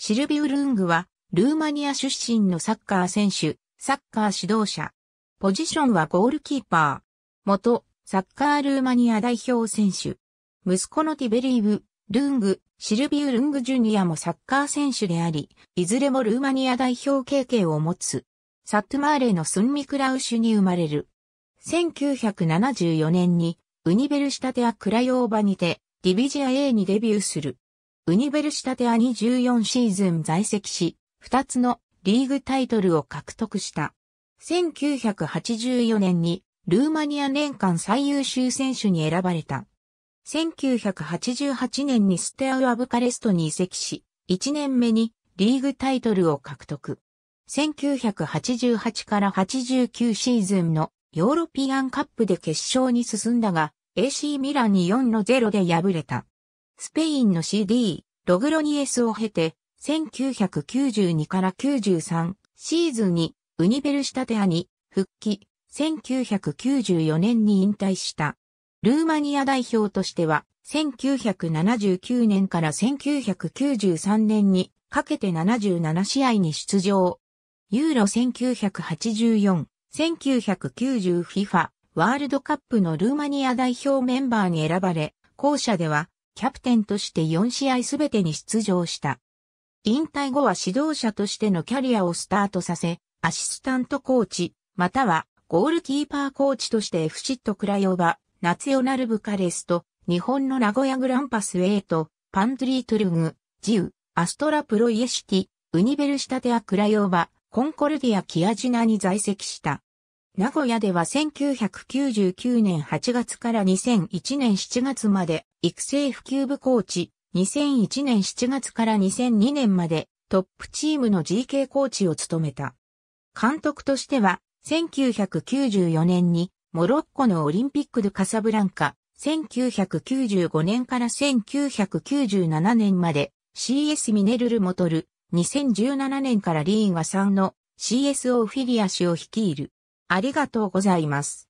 シルビウ・ルングは、ルーマニア出身のサッカー選手、サッカー指導者。ポジションはゴールキーパー。元、サッカールーマニア代表選手。息子のティベリーブ・ルング、シルビウ・ルング・ジュニアもサッカー選手であり、いずれもルーマニア代表経験を持つ。サットマーレのスンミクラウシュに生まれる。1974年に、ウニベルシタテア・クラヨーバにて、ディビジア A にデビューする。ウニベルシタテアに14シーズン在籍し、2つのリーグタイトルを獲得した。1984年にルーマニア年間最優秀選手に選ばれた。1988年にステアウアブカレストに移籍し、1年目にリーグタイトルを獲得。1988から89シーズンのヨーロピアンカップで決勝に進んだが、AC ミランに4の0で敗れた。スペインの CD、ログロニエスを経て、1992から93シーズンにウニベルシタテアに復帰、1994年に引退した。ルーマニア代表としては、1979年から1993年にかけて77試合に出場。ユーロ1984、1990FIFA ワールドカップのルーマニア代表メンバーに選ばれ、後者ではキャプテンとして4試合すべてに出場した。引退後は指導者としてのキャリアをスタートさせ、アシスタントコーチ、またはゴールキーパーコーチとして FC とクラヨバ、ナツヨナルブカレスト、日本の名古屋グランパスエイト、パンドリートゥルグ、ジウ、アストラプロイエシティ、ウニベルシタテアクラヨバ、コンコルディアキアジナに在籍した。名古屋では1999年8月から2001年7月まで育成普及部コーチ、2001年7月から2002年までトップチームの GK コーチを務めた。監督としては、1994年にモロッコのオリンピックでカサブランカ、1995年から1997年まで CS ミネルルモトル、2017年からリーンは3の CSO フィリア氏を率いる。ありがとうございます。